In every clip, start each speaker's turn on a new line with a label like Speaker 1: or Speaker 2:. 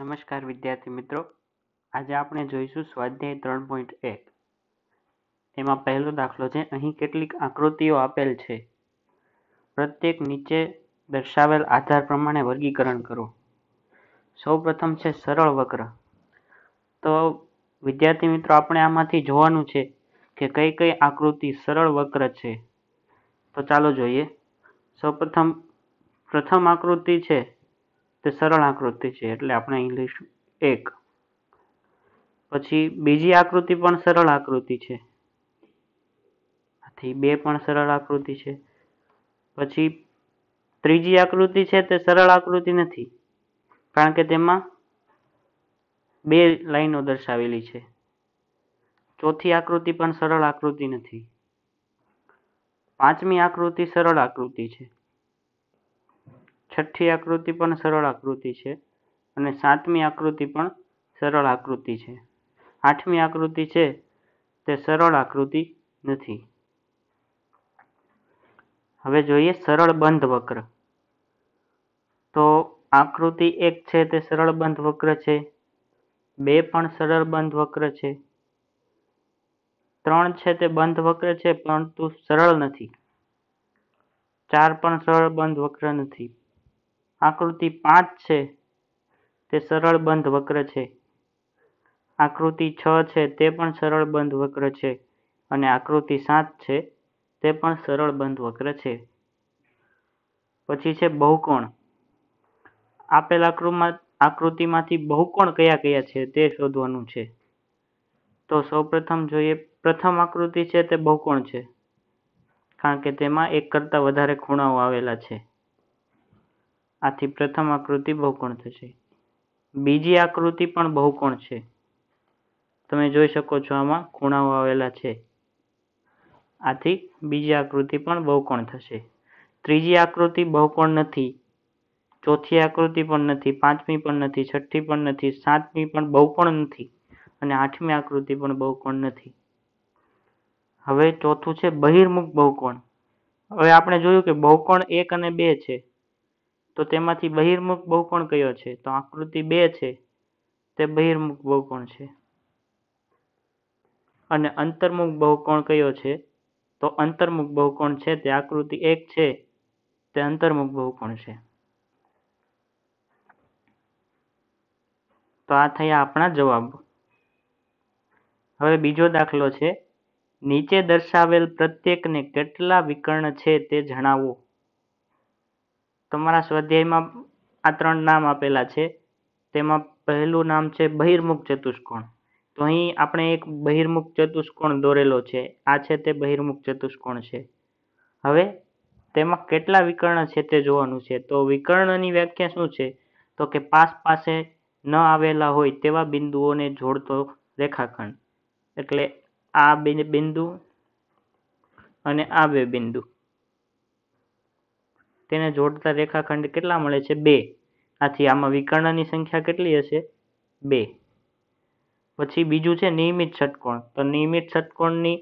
Speaker 1: નમસ્કાર વિદ્યાર્થી મિત્રો આજે આપણે જોઈશું સ્વાધ્યાય ત્રણ પોઈન્ટ એક એમાં પહેલો દાખલો છે અહીં કેટલીક આકૃતિઓ આપેલ છે પ્રત્યેક નીચે દર્શાવેલ આધાર પ્રમાણે વર્ગીકરણ કરો સૌપ્રથમ છે સરળ વક્ર તો વિદ્યાર્થી મિત્રો આપણે આમાંથી જોવાનું છે કે કઈ કઈ આકૃતિ સરળ વક્ર છે તો ચાલો જોઈએ સૌપ્રથમ પ્રથમ આકૃતિ છે તે સરળ આકૃતિ છે એટલે આપણે અહીં એક પછી બીજી આકૃતિ પણ સરળ આકૃતિ છે આથી બે પણ સરળ આકૃતિ છે પછી ત્રીજી આકૃતિ છે તે સરળ આકૃતિ નથી કારણ કે તેમાં બે લાઈનો દર્શાવેલી છે ચોથી આકૃતિ પણ સરળ આકૃતિ નથી પાંચમી આકૃતિ સરળ આકૃતિ છે છઠ્ઠી આકૃતિ પણ સરળ આકૃતિ છે અને સાતમી આકૃતિ પણ સરળ આકૃતિ છે આઠમી આકૃતિ છે તે સરળ આકૃતિ નથી હવે જોઈએ સરળ બંધ વક્ર તો આકૃતિ એક છે તે સરળ બંધ વક્ર છે બે પણ સરળ બંધ વક્ર છે ત્રણ છે તે બંધ વક્ર છે પરંતુ સરળ નથી ચાર પણ સરળ બંધ વક્ર નથી આકૃતિ પાંચ છે તે સરળ બંધ વક્ર છે આકૃતિ છ છે તે પણ સરળ બંધ વક્ર છે અને આકૃતિ સાત છે તે પણ સરળ બંધ વક્ર છે પછી છે બહુકોણ આપેલ આકૃતિમાં આકૃતિમાંથી બહુકોણ કયા કયા છે તે શોધવાનું છે તો સૌપ્રથમ જોઈએ પ્રથમ આકૃતિ છે તે બહુકોણ છે કારણ કે તેમાં એક કરતાં વધારે ખૂણાઓ આવેલા છે આથી પ્રથમ આકૃતિ બહુકોણ થશે બીજી આકૃતિ પણ બહુકોણ છે તમે જોઈ શકો છો આમાં ખૂણાઓ આવેલા છે આથી બીજી આકૃતિ પણ બહુકોણ થશે ત્રીજી આકૃતિ બહુકોણ નથી ચોથી આકૃતિ પણ નથી પાંચમી પણ નથી છઠ્ઠી પણ નથી સાતમી પણ બહુકોણ નથી અને આઠમી આકૃતિ પણ બહુકોણ નથી હવે ચોથું છે બહિર્મુખ બહુકોણ હવે આપણે જોયું કે બહુકોણ એક અને બે છે તો તેમાંથી બહિર્મુખ બહુકોણ કયો છે તો આકૃતિ બે છે તે બહિર્મુખ બહુકોણ છે અને અંતર્મુખ બહુકોણ કયો છે તો અંતર્મુખ બહુકોણ છે તે આકૃતિ એક છે તે અંતર્મુખ બહુકોણ છે તો આ થયા આપણા જવાબ હવે બીજો દાખલો છે નીચે દર્શાવેલ પ્રત્યેકને કેટલા વિકર્ણ છે તે જણાવો તમારા સ્વાધ્યાયમાં આ ત્રણ નામ આપેલા છે તેમાં પહેલું નામ છે બહિર્મુખ ચતુષ્કોણ તો અહીં આપણે એક બહિર્મુખ ચતુષ્કોણ દોરેલો છે આ છે તે બહિર્મુખ ચતુષ્કોણ છે હવે તેમાં કેટલા વિકર્ણ છે તે જોવાનું છે તો વિકર્ણની વ્યાખ્યા શું છે તો કે પાસ પાસે ન આવેલા હોય તેવા બિંદુઓને જોડતો રેખાખંડ એટલે આ બે બિંદુ અને આ બે બિંદુ તેને જોડતા રેખાખંડ કેટલા મળે છે બે આથી આમાં વિકર્ણની સંખ્યા કેટલી હશે બે પછી બીજું છે નિયમિત ષટકોણ તો નિયમિત ષટકોણની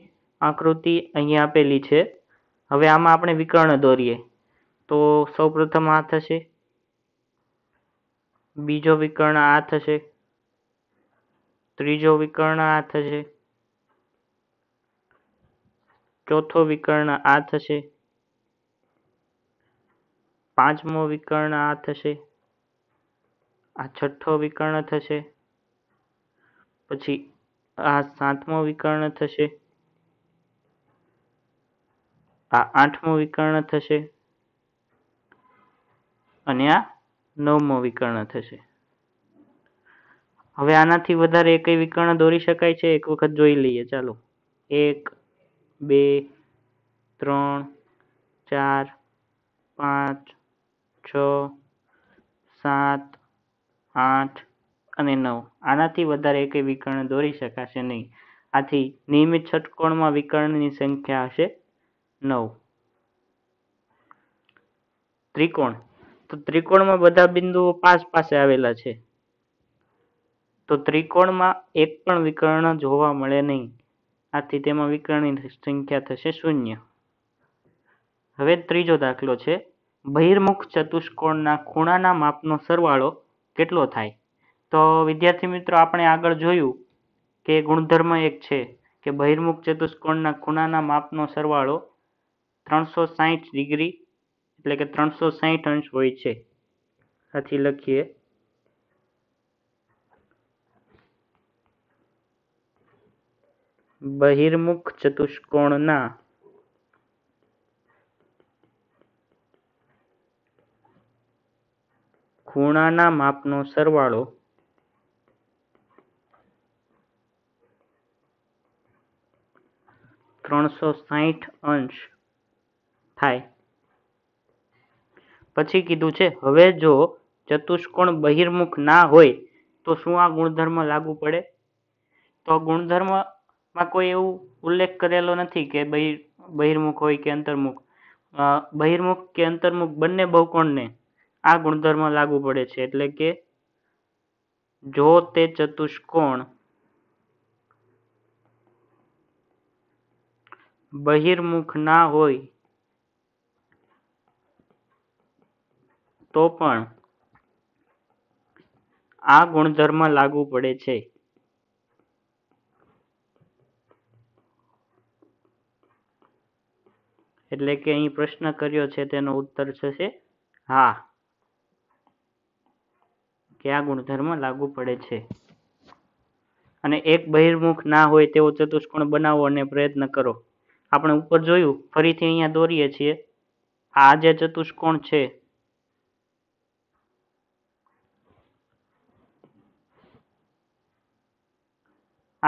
Speaker 1: આકૃતિ અહીંયા આપેલી છે હવે આમાં આપણે વિકર્ણ દોરીએ તો સૌપ્રથમ આ થશે બીજો વિકર્ણ આ થશે ત્રીજો વિકર્ણ આ થશે ચોથો વિકર્ણ આ થશે પાંચમો વિકર્ણ આ થશે આ છઠ્ઠો વિકર્ણ થશે પછી આ સાતમો વિકર્ણ થશે આ આઠમો વિકર્ણ થશે અને આ નવમો વિકર્ણ થશે હવે આનાથી વધારે એકય વિકર્ણ દોરી શકાય છે એક વખત જોઈ લઈએ ચાલો એક બે ત્રણ ચાર પાંચ છ સાત આઠ અને નવ આનાથી વધારે એકેય વિકર્ણ દોરી શકાશે નહીં આથી નિયમિત ષટ્કોણમાં વિકર્ણની સંખ્યા હશે નવ ત્રિકોણ તો ત્રિકોણમાં બધા બિંદુઓ પાસ પાસે આવેલા છે તો ત્રિકોણમાં એક પણ વિકર્ણ જોવા મળે નહીં આથી તેમાં વિકર્ણની સંખ્યા થશે શૂન્ય હવે ત્રીજો દાખલો છે બહિર્મુખ ચતુષ્કોણના ખૂણાના માપનો સરવાળો કેટલો થાય તો વિદ્યાર્થી મિત્રો આપણે આગળ જોયું કે ગુણધર્મ એક છે કે બહિર્મુખ ચતુષ્કોણના ખૂણાના માપનો સરવાળો ત્રણસો સાહીઠ ડિગ્રી એટલે કે ત્રણસો સાહીઠ અંશ હોય છે આથી લખીએ બહિર્મુખ ચતુષ્કોણના ખૂણાના માપનો સરવાળો ત્રણસો સાહીઠ અંશ થાય પછી કીધું છે હવે જો ચતુષ્કોણ બહિર્મુખ ના હોય તો શું આ ગુણધર્મ લાગુ પડે તો ગુણધર્મમાં કોઈ એવું ઉલ્લેખ કરેલો નથી કે બહિર્મુખ હોય કે અંતર્મુખ બહિર્મુખ કે અંતર્મુખ બંને બહુકોણને આ ગુણધર્મ લાગુ પડે છે એટલે કે જો તે ચતુષ્કોણ બહિર્મુખ ના હોય તો પણ આ ગુણધર્મ લાગુ પડે છે એટલે કે અહીં પ્રશ્ન કર્યો છે તેનો ઉત્તર થશે હા કે આ ગુણધર્મ લાગુ પડે છે અને એક બહિર્મુખ ના હોય તેવો ચતુષ્કોણ બનાવો અને પ્રયત્ન કરો આપણે ઉપર જોયું ફરીથી અહીંયા દોરીએ છીએ આ જે ચતુષ્કોણ છે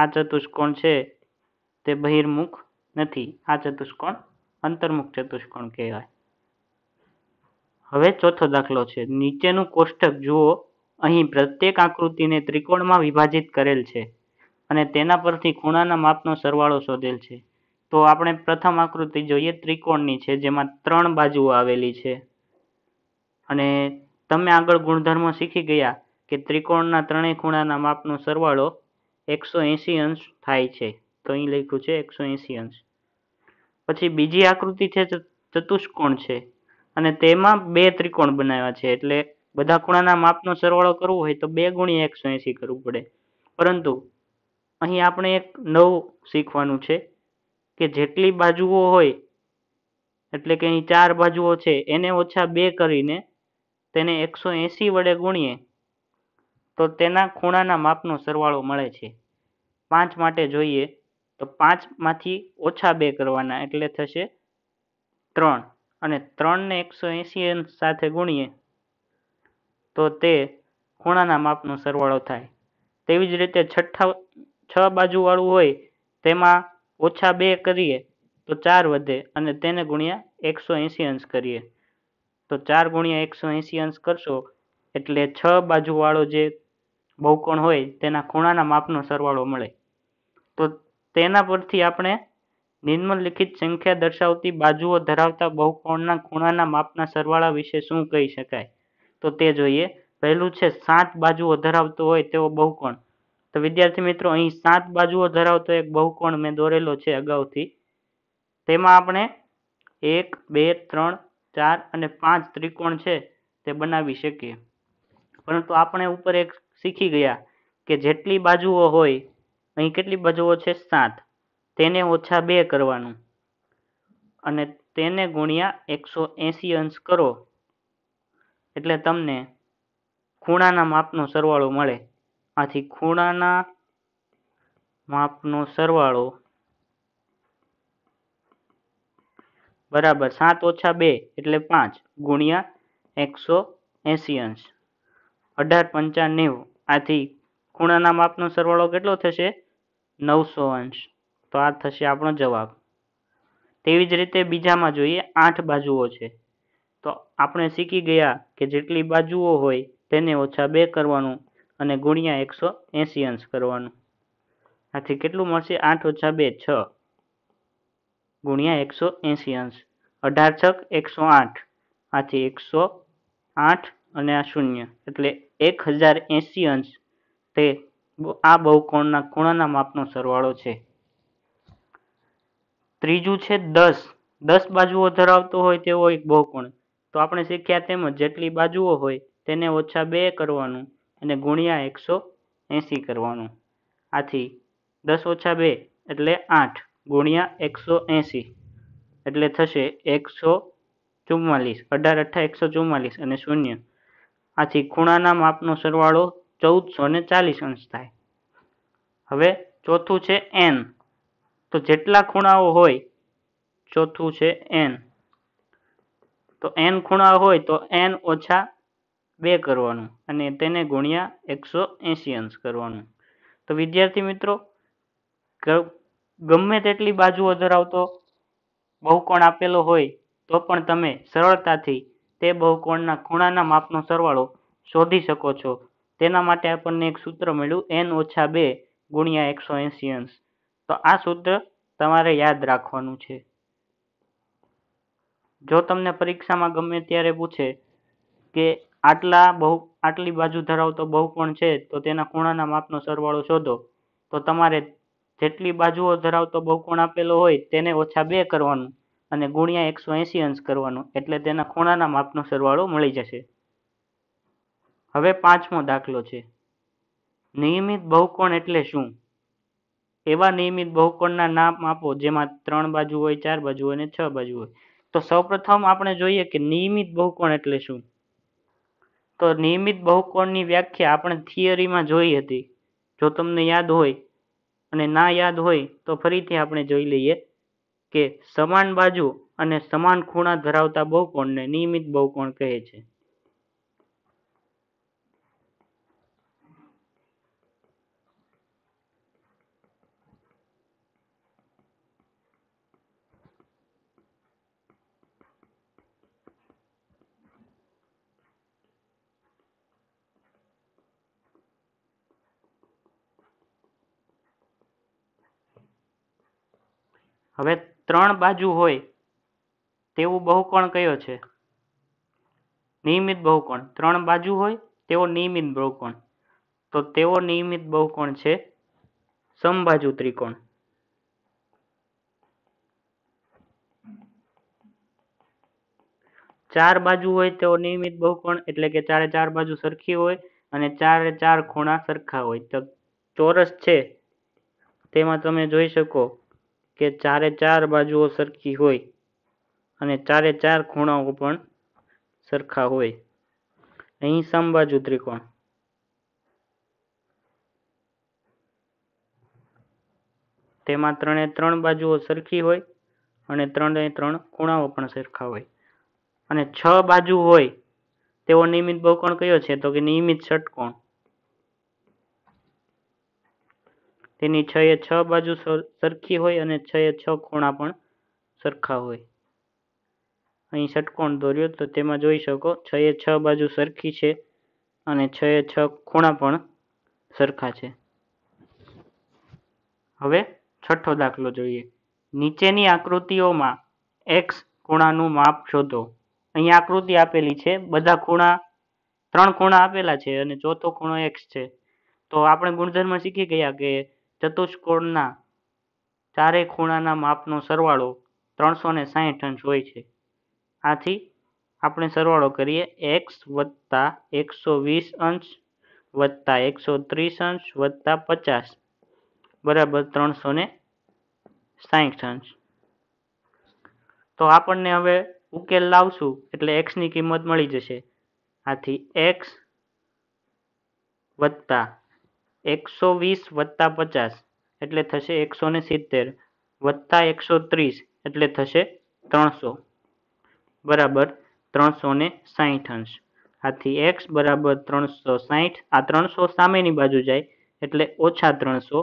Speaker 1: આ ચતુષ્કોણ છે તે બહિર્મુખ નથી આ ચતુષ્કોણ અંતર્મુખ ચતુષ્કોણ કહેવાય હવે ચોથો દાખલો છે નીચેનું કોષ્ટક જુઓ અહીં પ્રત્યેક આકૃતિને ત્રિકોણમાં વિભાજિત કરેલ છે અને તેના પરથી ખૂણાના માપનો સરવાળો શોધેલ છે તો આપણે પ્રથમ આકૃતિ જોઈએ ત્રિકોણની છે જેમાં ત્રણ બાજુઓ આવેલી છે અને તમે આગળ ગુણધર્મો શીખી ગયા કે ત્રિકોણના ત્રણેય ખૂણાના માપનો સરવાળો એકસો એંસી અંશ થાય છે તો અહીં લખ્યું છે એકસો એંસી અંશ પછી બીજી આકૃતિ છે ચતુષ્કોણ છે અને તેમાં બે ત્રિકોણ બનાવ્યા છે એટલે બધા ખૂણાના માપનો સરવાળો કરવો હોય તો બે ગુણ્યા એકસો એંસી કરવું પડે પરંતુ અહીં આપણે એક નવું શીખવાનું છે કે જેટલી બાજુઓ હોય એટલે કે અહીં ચાર બાજુઓ છે એને ઓછા બે કરીને તેને એકસો એંસી વડે ગુણીએ તો તેના ખૂણાના માપનો સરવાળો મળે છે પાંચ માટે જોઈએ તો પાંચમાંથી ઓછા બે કરવાના એટલે થશે ત્રણ અને ત્રણને એકસો એંસી સાથે ગુણીએ તો તે ખૂણાના માપનો સરવાળો થાય તેવી જ રીતે છઠ્ઠા છ બાજુવાળું હોય તેમાં ઓછા બે કરીએ તો ચાર વધે અને તેને ગુણ્યા એકસો એંસી અંશ કરીએ તો ચાર ગુણ્યા એકસો એંસી અંશ કરશો એટલે છ બાજુવાળો જે બહુકોણ હોય તેના ખૂણાના માપનો સરવાળો મળે તો તેના પરથી આપણે નિમ્નલિખિત સંખ્યા દર્શાવતી બાજુઓ ધરાવતા બહુકોણના ખૂણાના માપના સરવાળા વિશે શું કહી શકાય તો તે જોઈએ પહેલું છે સાત બાજુઓ ધરાવતો હોય તેવો બહુકોણ તો વિદ્યાર્થી મિત્રો અહીં સાત બાજુઓ ધરાવતો એક બહુકોણ મેં દોરેલો છે અગાઉથી તેમાં આપણે એક બે ત્રણ ચાર અને પાંચ ત્રિકોણ છે તે બનાવી શકીએ પરંતુ આપણે ઉપર એક શીખી ગયા કે જેટલી બાજુઓ હોય અહીં કેટલી બાજુઓ છે સાત તેને ઓછા બે કરવાનું અને તેને ગુણ્યા એકસો એંસી અંશ કરો એટલે તમને ખૂણાના માપનો સરવાળો મળે આથી ખૂણાના માપનો સરવાળો બરાબર સાત ઓછા બે એટલે પાંચ ગુણ્યા એકસો એંસી અંશ અઢાર પંચા આથી ખૂણાના માપનો સરવાળો કેટલો થશે નવસો અંશ તો આ થશે આપણો જવાબ તેવી જ રીતે બીજામાં જોઈએ આઠ બાજુઓ છે તો આપણે શીખી ગયા કે જેટલી બાજુઓ હોય તેને ઓછા બે કરવાનું અને ગુણ્યા એકસો એંસી અંશ કરવાનું આથી કેટલું મળશે આઠ ઓછા બે છ ગુણ્યા એકસો એંસી અંશ અઢાર છક એકસો આઠ આથી એકસો આઠ અને આ શૂન્ય એટલે એક હજાર એંસી અંશ તે આ બહુકોણના ખૂણાના માપનો સરવાળો છે ત્રીજું છે દસ દસ બાજુઓ ધરાવતો હોય તેવો એક બહુકોણ તો આપણે શીખ્યા તેમજ જેટલી બાજુઓ હોય તેને ઓછા બે કરવાનું અને ગુણ્યા એકસો એંસી કરવાનું આથી દસ ઓછા બે એટલે આઠ ગુણ્યા એકસો એંસી એટલે થશે એકસો ચુમ્માલીસ અઢાર અઠ્ઠા એકસો ચુમ્માલીસ અને શૂન્ય આથી ખૂણાના માપનો સરવાળો ચૌદસો ને ચાલીસ અંશ થાય હવે ચોથું છે એન તો જેટલા ખૂણાઓ હોય ચોથું છે એન તો એન ખૂણા હોય તો એન ઓછા બે કરવાનું અને તેને ગુણ્યા એકસો એંસી અંશ કરવાનું તો વિદ્યાર્થી મિત્રો ગમે તેટલી બાજુઓ ધરાવતો બહુકોણ આપેલો હોય તો પણ તમે સરળતાથી તે બહુકોણના ખૂણાના માપનો સરવાળો શોધી શકો છો તેના માટે આપણને એક સૂત્ર મળ્યું એન ઓછા બે ગુણ્યા એકસો એંસી અંશ તો આ સૂત્ર તમારે યાદ રાખવાનું છે જો તમને પરીક્ષામાં ગમે ત્યારે પૂછે કે આટલા બહુ આટલી બાજુ ધરાવતો બહુકોણ છે તો તેના ખૂણાના માપનો સરવાળો શોધો તો તમારે જેટલી બાજુઓ ધરાવતો બહુકોણ આપેલો હોય તેને ઓછા બે કરવાનું અને ગુણ્યા એકસો એંસી અંશ કરવાનું એટલે તેના ખૂણાના માપનો સરવાળો મળી જશે હવે પાંચમો દાખલો છે નિયમિત બહુકોણ એટલે શું એવા નિયમિત બહુકોણના નામ આપો જેમાં ત્રણ બાજુ હોય ચાર બાજુ હોય અને છ બાજુ હોય તો સૌપ્રથમ આપણે જોઈએ કે નિયમિત બહુકોણ એટલે શું તો નિયમિત બહુકોણની વ્યાખ્યા આપણે થિયરીમાં જોઈ હતી જો તમને યાદ હોય અને ના યાદ હોય તો ફરીથી આપણે જોઈ લઈએ કે સમાન બાજુ અને સમાન ખૂણા ધરાવતા બહુકોણને નિયમિત બહુકોણ કહે છે હવે ત્રણ બાજુ હોય તેવું બહુકોણ કયો છે નિયમિત બહુકોણ ત્રણ બાજુ હોય તેવો નિયમિત બહુકોણ તો તેવો નિયમિત બહુકોણ છે સમબાજુ ત્રિકોણ ચાર બાજુ હોય તેવો નિયમિત બહુકોણ એટલે કે ચારે ચાર બાજુ સરખી હોય અને ચારે ચાર ખૂણા સરખા હોય તો ચોરસ છે તેમાં તમે જોઈ શકો કે ચારે ચાર બાજુઓ સરખી હોય અને ચારે ચાર ખૂણાઓ પણ સરખા હોય અહીં સમબાજુ ત્રિકોણ તેમાં ત્રણે ત્રણ બાજુઓ સરખી હોય અને ત્રણે ત્રણ ખૂણાઓ પણ સરખા હોય અને છ બાજુ હોય તેવો નિયમિત બહુકોણ કયો છે તો કે નિયમિત ષટકોણ તેની છ એ છ બાજુ સરખી હોય અને છ એ છ ખૂણા પણ સરખા હોય અહીં ષટકોણ દોર્યો તો તેમાં જોઈ શકો છ એ છ બાજુ સરખી છે અને છ એ છ ખૂણા પણ સરખા છે હવે છઠ્ઠો દાખલો જોઈએ નીચેની આકૃતિઓમાં એક્સ ખૂણાનું માપ શોધો અહીંયા આકૃતિ આપેલી છે બધા ખૂણા ત્રણ ખૂણા આપેલા છે અને ચોથો ખૂણો એક્સ છે તો આપણે ગુણધર્મ શીખી ગયા કે ચતુષ્કોણના ચારેય ખૂણાના માપનો સરવાળો ત્રણસો ને સાહીઠ અંશ હોય છે આથી આપણે સરવાળો કરીએ એક્સ વત્તા એકસો વીસ અંશ વત્તા એકસો ત્રીસ અંશ વત્તા પચાસ બરાબર ત્રણસો ને સાહીઠ અંશ તો આપણને હવે ઉકેલ લાવશું એટલે એક્સની કિંમત મળી જશે આથી એક્સ વત્તા એકસો વીસ વત્તા પચાસ એટલે થશે એકસો ને સિત્તેર વત્તા એકસો ત્રીસ એટલે થશે ત્રણસો બરાબર ત્રણસો ને સાહીઠ અંશ આથી એક્સ બરાબર ત્રણસો સાહીઠ આ ત્રણસો સામેની બાજુ જાય એટલે ઓછા ત્રણસો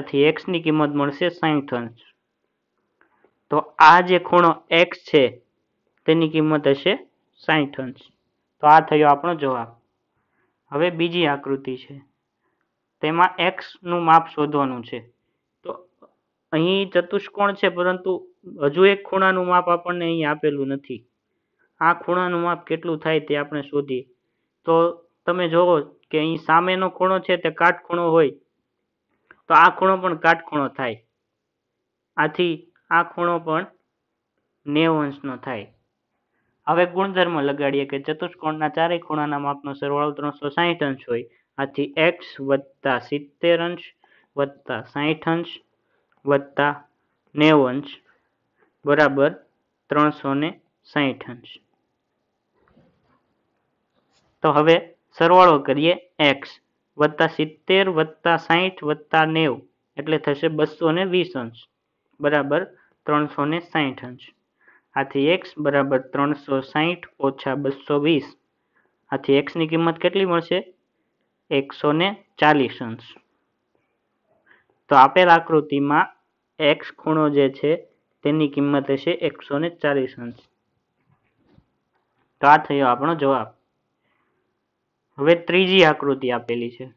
Speaker 1: આથી એક્સની કિંમત મળશે સાહીઠ અંશ તો આ જે ખૂણો એક્સ છે તેની કિંમત હશે સાહીઠ અંશ તો આ થયો આપણો જવાબ હવે બીજી આકૃતિ છે તેમાં એક્સનું માપ શોધવાનું છે તો અહીં ચતુષ્કોણ છે પરંતુ હજુ એક ખૂણાનું માપ આપણને અહીં આપેલું નથી આ ખૂણાનું માપ કેટલું થાય તે આપણે શોધીએ તો તમે જોવો કે અહીં સામેનો ખૂણો છે તે કાટખૂણો હોય તો આ ખૂણો પણ કાટખૂણો થાય આથી આ ખૂણો પણ નેવ અંશનો થાય હવે ગુણધર્મ લગાડીએ કે ચતુષ્કોણના ચારેય ખૂણાના માપનો સરવાળો ત્રણસો સાહીઠ અંશ હોય આથી એક્સ વત્તા સિત્તેર અંશ વત્તા સાહીઠ અંશ વત્તા નેવું અંશ બરાબર ત્રણસો ને સાહીઠ અંશ તો હવે સરવાળો કરીએ એક્સ વત્તા સિત્તેર વત્તા સાહીઠ વત્તા નેવ એટલે થશે બસો ને વીસ અંશ બરાબર ત્રણસો ને સાહીઠ અંશ આથી એક્સ બરાબર ત્રણસો સાહીઠ ઓછા બસો વીસ આથી એક્સની કિંમત કેટલી મળશે એકસો ને ચાલીસ અંશ તો આપેલ આકૃતિમાં એક્સ ખૂણો જે છે તેની કિંમત હશે એકસો ને ચાલીસ અંશ તો આ થયો આપણો જવાબ હવે ત્રીજી આકૃતિ આપેલી છે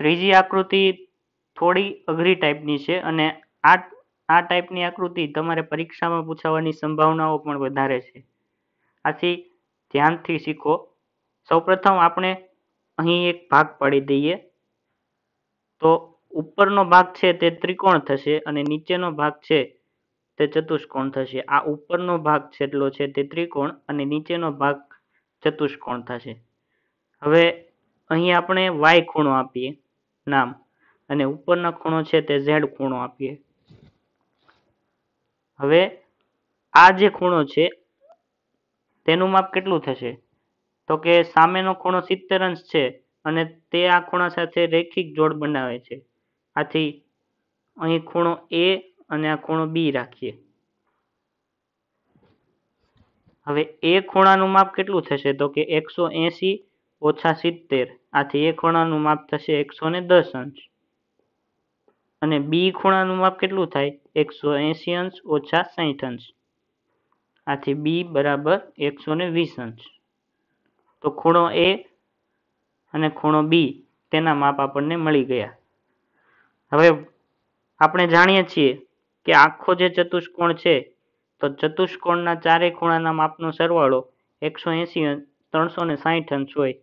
Speaker 1: ત્રીજી આકૃતિ થોડી અઘરી ટાઈપની છે અને આ આ ટાઈપની આકૃતિ તમારે પરીક્ષામાં પૂછાવવાની સંભાવનાઓ પણ વધારે છે આથી ધ્યાનથી શીખો સૌપ્રથમ આપણે અહીં એક ભાગ પાડી દઈએ તો ઉપરનો ભાગ છે તે ત્રિકોણ થશે અને નીચેનો ભાગ છે તે ચતુષ્કોણ થશે આ ઉપરનો ભાગ જેટલો છે તે ત્રિકોણ અને નીચેનો ભાગ ચતુષ્કોણ થશે હવે અહીં આપણે વાય ખૂણો આપીએ નામ અને ઉપરના ખૂણો છે તે ઝેડ ખૂણો આપીએ હવે આ જે ખૂણો છે તેનું માપ કેટલું થશે તો કે સામેનો ખૂણો સિત્તેર અંશ છે અને તે આ ખૂણા સાથે રેખિક જોડ બનાવે છે આથી અહીં ખૂણો એ અને આ ખૂણો બી રાખીએ હવે એ ખૂણાનું માપ કેટલું થશે તો કે એકસો એંસી ઓછા સિત્તેર આથી એ ખૂણાનું માપ થશે એકસો ને દસ અંશ અને બી ખૂણાનું માપ કેટલું થાય એકસો એંસી અંશ ઓછા સાહીઠ અંશ આથી બી બરાબર એકસો ને વીસ અંશ તો ખૂણો એ અને ખૂણો બી તેના માપ આપણને મળી ગયા હવે આપણે જાણીએ છીએ કે આખો જે ચતુષ્કોણ છે તો ચતુષ્કોણના ચારે ખૂણાના માપનો સરવાળો એકસો એંસી ત્રણસો ને સાહીઠ અંશ હોય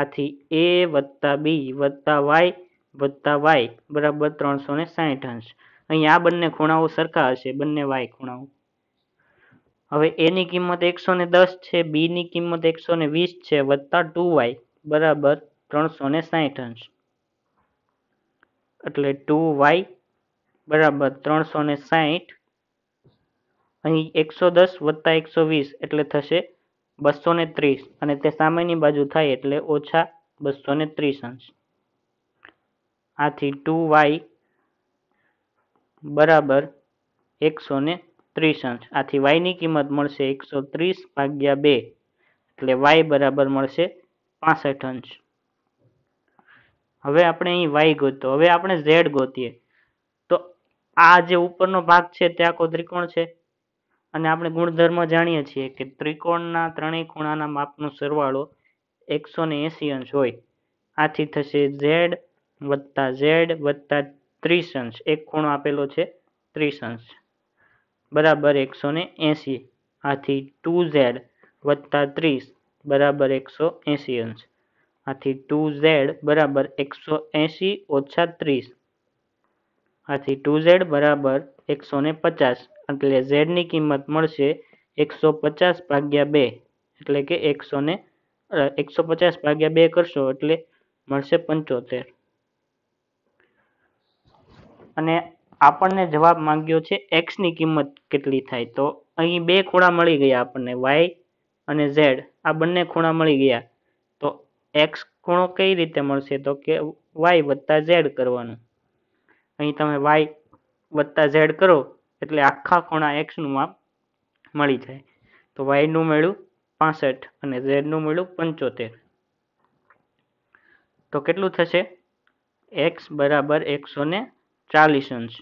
Speaker 1: આથી એ વત્તા બી વત્તા વાય વત્તા વાય બરાબર ત્રણસો ને સાહીઠ અંશ અહીં આ બંને ખૂણાઓ સરખા હશે બંને વાય ખૂણાઓ હવે એની કિંમત એકસો ને દસ છે બીની કિંમત એકસો ને વીસ છે વત્તા ટુ વાય બરાબર ત્રણસો ને સાહીઠ અંશ એટલે ટુ વાય બરાબર ત્રણસો ને સાહીઠ અહીં એકસો દસ વત્તા એકસો વીસ એટલે થશે બસો ને ત્રીસ અને તે સામેની બાજુ થાય એટલે ઓછા બસો ને ત્રીસ અંશ આથી ટુ વાય બરાબર એકસો ને ત્રીસ અંશ આથી વાયની કિંમત મળશે એકસો ત્રીસ ભાગ્યા બે એટલે વાય બરાબર મળશે પાસઠ અંશ હવે આપણે અહીં વાય ગોતો હવે આપણે ઝેડ ગોતીએ તો આ જે ઉપરનો ભાગ છે તે આખો ત્રિકોણ છે અને આપણે ગુણધર્મ જાણીએ છીએ કે ત્રિકોણના ત્રણેય ખૂણાના માપનો સરવાળો એકસો ને એંસી અંશ હોય આથી થશે ઝેડ વત્તા ઝેડ વત્તા ત્રીસ અંશ એક ખૂણો આપેલો છે ત્રીસ અંશ બરાબર એકસો ને એંસી આથી ટુ ઝેડ વત્તા ત્રીસ બરાબર એકસો એંસી અંશ આથી ટુ ઝેડ બરાબર એકસો એંસી ઓછા ત્રીસ આથી ટુ ઝેડ બરાબર એકસો ને પચાસ એટલે ઝેડની કિંમત મળશે એકસો પચાસ ભાગ્યા બે એટલે કે એકસો ને એકસો પચાસ ભાગ્યા બે કરશો એટલે મળશે પંચોતેર અને આપણને જવાબ માંગ્યો છે એક્સની કિંમત કેટલી થાય તો અહીં બે ખૂણા મળી ગયા આપણને વાય અને ઝેડ આ બંને ખૂણા મળી ગયા તો એક્સ ખૂણો કઈ રીતે મળશે તો કે વાય વત્તા ઝેડ કરવાનું અહીં તમે વાય વત્તા ઝેડ કરો એટલે આખા ખૂણા એક્સનું માપ મળી જાય તો વાયનું મળ્યું પાસઠ અને ઝેડનું મળ્યું પંચોતેર તો કેટલું થશે એક્સ બરાબર એકસો ને ચાલીસ અંશ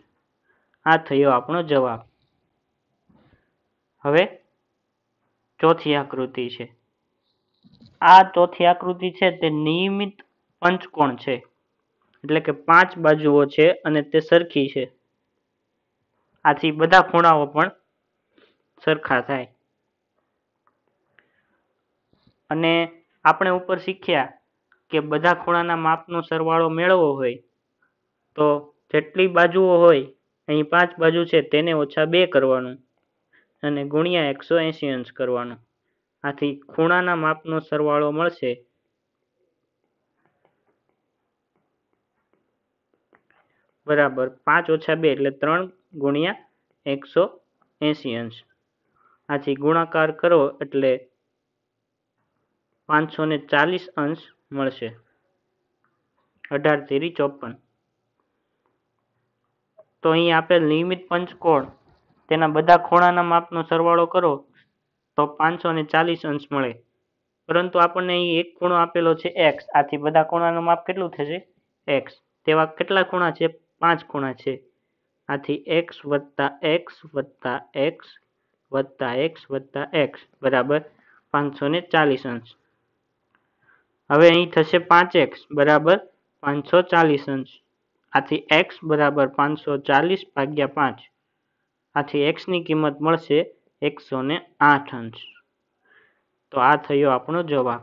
Speaker 1: આ થયો આપણો જવાબ હવે ચોથી આકૃતિ છે આ ચોથી આકૃતિ છે તે નિયમિત પંચકોણ છે એટલે કે પાંચ બાજુઓ છે અને તે સરખી છે આથી બધા ખૂણાઓ પણ સરખા થાય અને આપણે ઉપર શીખ્યા કે બધા ખૂણાના માપનો સરવાળો મેળવવો હોય તો જેટલી બાજુઓ હોય અહીં પાંચ બાજુ છે તેને ઓછા બે કરવાનું અને ગુણ્યા એકસો એંસી અંશ કરવાનું આથી ખૂણાના માપનો સરવાળો મળશે બરાબર પાંચ ઓછા બે એટલે ત્રણ ગુણ્યા એકસો એંસી અંશ આથી ગુણાકાર કરો એટલે પાંચસો ચાલીસ અંશ મળશે અઢાર તેરી ચોપન તો અહીં આપેલ નિયમિત પંચકોણ તેના બધા ખૂણાના માપનો સરવાળો કરો તો પાંચસો ને ચાલીસ અંશ મળે પરંતુ આપણને અહીં એક ખૂણો આપેલો છે એક્સ આથી બધા ખૂણાનું માપ કેટલું થશે એક્સ તેવા કેટલા ખૂણા છે પાંચ ખૂણા છે આથી એક્સ વત્તા એક્સ વત્તા એક્સ વત્તા એક્સ વત્તા એક્સ બરાબર પાંચસો ને ચાલીસ અંશ હવે અહીં થશે પાંચ એક્સ બરાબર પાંચસો ચાલીસ અંશ આથી એક્સ બરાબર પાંચસો ચાલીસ ભાગ્યા પાંચ આથી એક્સની કિંમત મળશે એકસો ને આઠ અંશ તો આ થયો આપણો જવાબ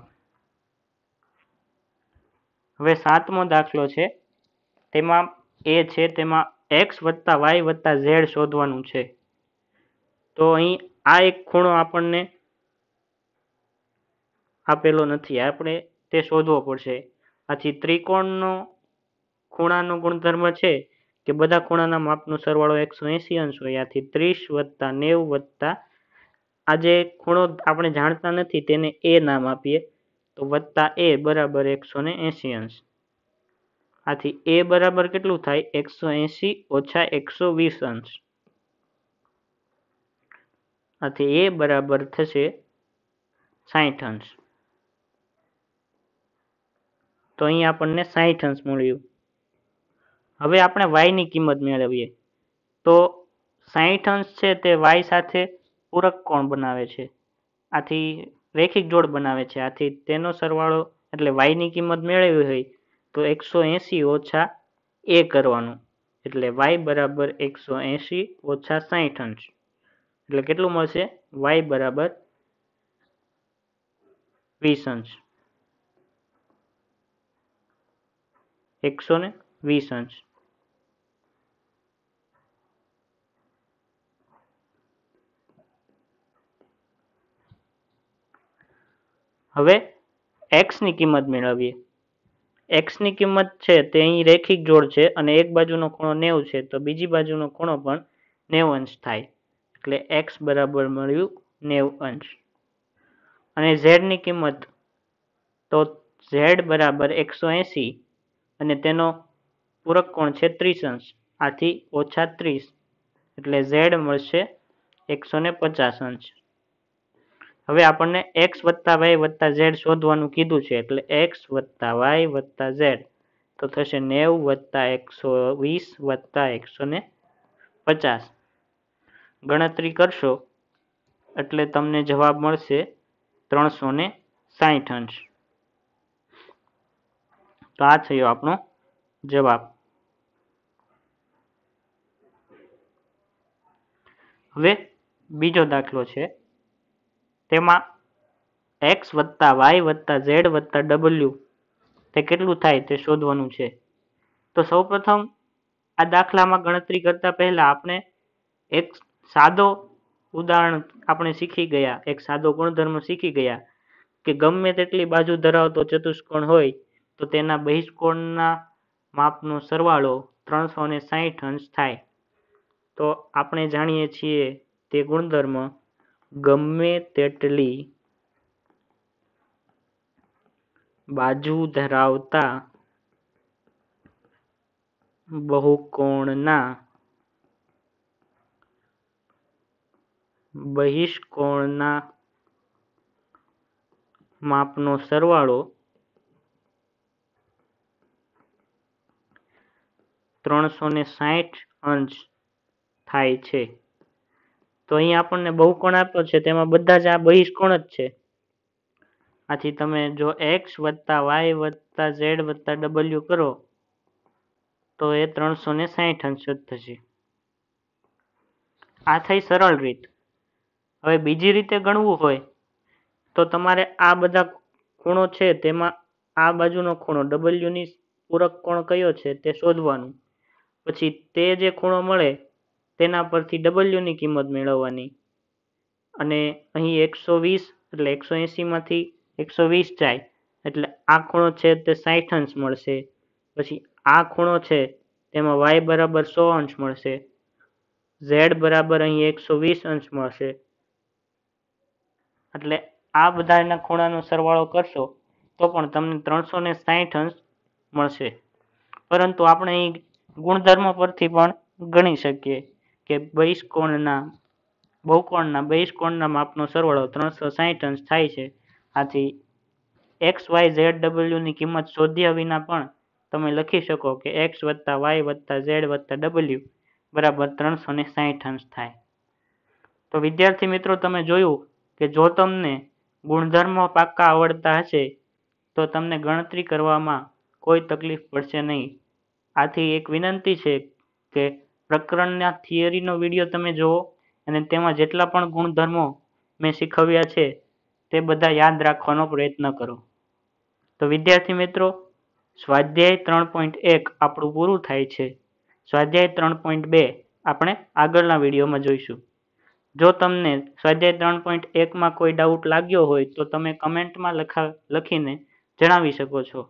Speaker 1: હવે સાતમો દાખલો છે તેમાં એ છે તેમાં એક્સ વત્તા વાય વત્તા ઝેડ શોધવાનું છે તો અહીં આ એક ખૂણો આપણને આપેલો નથી આપણે તે શોધવો પડશે આથી ત્રિકોણનો ખૂણાનો ગુણધર્મ છે કે બધા ખૂણાના માપનો સરવાળો એકસો એંસી અંશ હોય આથી ત્રીસ વત્તા નેવું વત્તા આ જે ખૂણો આપણે જાણતા નથી તેને એ નામ આપીએ તો વત્તા એ બરાબર એકસો ને એંસી અંશ આથી એ બરાબર કેટલું થાય એકસો એંસી ઓછા એકસો વીસ અંશ આથી એ બરાબર થશે સાહીઠ અંશ તો અહીં આપણને સાહીઠ અંશ મળ્યું હવે આપણે વાયની કિંમત મેળવીએ તો સાહીઠ અંશ છે તે વાય સાથે પૂરક કોણ બનાવે છે આથી રેખિક જોડ બનાવે છે આથી તેનો સરવાળો એટલે વાયની કિંમત મેળવવી હોય તો એકસો એંસી ઓછા એ કરવાનું એટલે વાય બરાબર એકસો એંસી ઓછા સાહીઠ અંશ એટલે કેટલું મળશે વાય બરાબર વીસ અંશ એકસો ને વીસ અંશ હવે એક્સની કિંમત મેળવીએ એક્સની કિંમત છે તે અહીં રેખિક જોડ છે અને એક બાજુનો ખૂણો નેવું છે તો બીજી બાજુનો ખૂણો પણ નેવું અંશ થાય એટલે એક્સ બરાબર મળ્યું નેવું અંશ અને ઝેડની કિંમત તો ઝેડ બરાબર એકસો એંસી અને તેનો પૂરક કોણ છે ત્રીસ અંશ આથી ઓછા ત્રીસ એટલે ઝેડ મળશે એકસો ને પચાસ અંશ હવે આપણને એક્સ વત્તા વાય વત્તા ઝેડ શોધવાનું કીધું છે એટલે એક્સ વત્તા વાય વત્તા ઝેડ તો થશે નેવ વત્તા એકસો વીસ વત્તા એકસો ને પચાસ ગણતરી કરશો એટલે તમને જવાબ મળશે ત્રણસો ને સાહીઠ અંશ તો આ થયો આપણો જવાબ હવે બીજો દાખલો છે તેમાં એક્સ વત્તા વાય વત્તા ઝેડ વત્તા ડબલ્યુ તે કેટલું થાય તે શોધવાનું છે તો સૌપ્રથમ આ દાખલામાં ગણતરી કરતા પહેલા આપણે એક સાદો ઉદાહરણ આપણે શીખી ગયા એક સાદો ગુણધર્મ શીખી ગયા કે ગમે તેટલી બાજુ ધરાવતો ચતુષ્કોણ હોય તો તેના બહિષ્કોણના માપનો સરવાળો ત્રણસો ને સાહીઠ અંશ થાય તો આપણે જાણીએ છીએ તે ગુણધર્મ ગમે તેટલી બાજુ ધરાવતા બહુકોણના બહિષ્કોણના માપનો સરવાળો ત્રણસો ને સાહીઠ અંશ થાય છે તો અહીં આપણને બહુકોણ આપ્યો છે તેમાં બધા જ આ બહિષ્કોણ જ છે આથી તમે જો એક્સ વત્તા વાય વત્તા ઝેડ વત્તા ડબલ્યુ કરો તો એ ત્રણસો ને સાહીઠ અંશ થશે આ થઈ સરળ રીત હવે બીજી રીતે ગણવું હોય તો તમારે આ બધા ખૂણો છે તેમાં આ બાજુનો ખૂણો ડબલ્યુની પૂરક કોણ કયો છે તે શોધવાનું પછી તે જે ખૂણો મળે તેના પરથી ડબલ્યુની કિંમત મેળવવાની અને અહીં એકસો વીસ એટલે એકસો એંસીમાંથી એકસો વીસ જાય એટલે આ ખૂણો છે તે સાઠ અંશ મળશે પછી આ ખૂણો છે તેમાં વાય બરાબર સો અંશ મળશે ઝેડ બરાબર અહીં એકસો વીસ અંશ મળશે એટલે આ બધાના ખૂણાનો સરવાળો કરશો તો પણ તમને ત્રણસો ને સાહીઠ અંશ મળશે પરંતુ આપણે અહીં ગુણધર્મ પરથી પણ ગણી શકીએ કે બહિષ્કોણના બહુકોણના બહિષ્કોણના માપનો સરવાળો ત્રણસો સાહીઠ અંશ થાય છે આથી એક્સ વાય ઝેડ ડબલ્યુની કિંમત શોધ્યા વિના પણ તમે લખી શકો કે એક્સ વત્તા વાય વત્તા ઝેડ વત્તા ડબલ્યુ બરાબર ત્રણસો ને સાહીઠ અંશ થાય તો વિદ્યાર્થી મિત્રો તમે જોયું કે જો તમને ગુણધર્મો પાક્કા આવડતા હશે તો તમને ગણતરી કરવામાં કોઈ તકલીફ પડશે નહીં આથી એક વિનંતી છે કે પ્રકરણના થિયરીનો વિડીયો તમે જુઓ અને તેમાં જેટલા પણ ગુણધર્મો મેં શીખવ્યા છે તે બધા યાદ રાખવાનો પ્રયત્ન કરો તો વિદ્યાર્થી મિત્રો સ્વાધ્યાય ત્રણ પોઈન્ટ એક આપણું પૂરું થાય છે સ્વાધ્યાય ત્રણ પોઈન્ટ બે આપણે આગળના વિડીયોમાં જોઈશું જો તમને સ્વાધ્યાય ત્રણ પોઈન્ટ એકમાં કોઈ ડાઉટ લાગ્યો હોય તો તમે કમેન્ટમાં લખા લખીને જણાવી શકો છો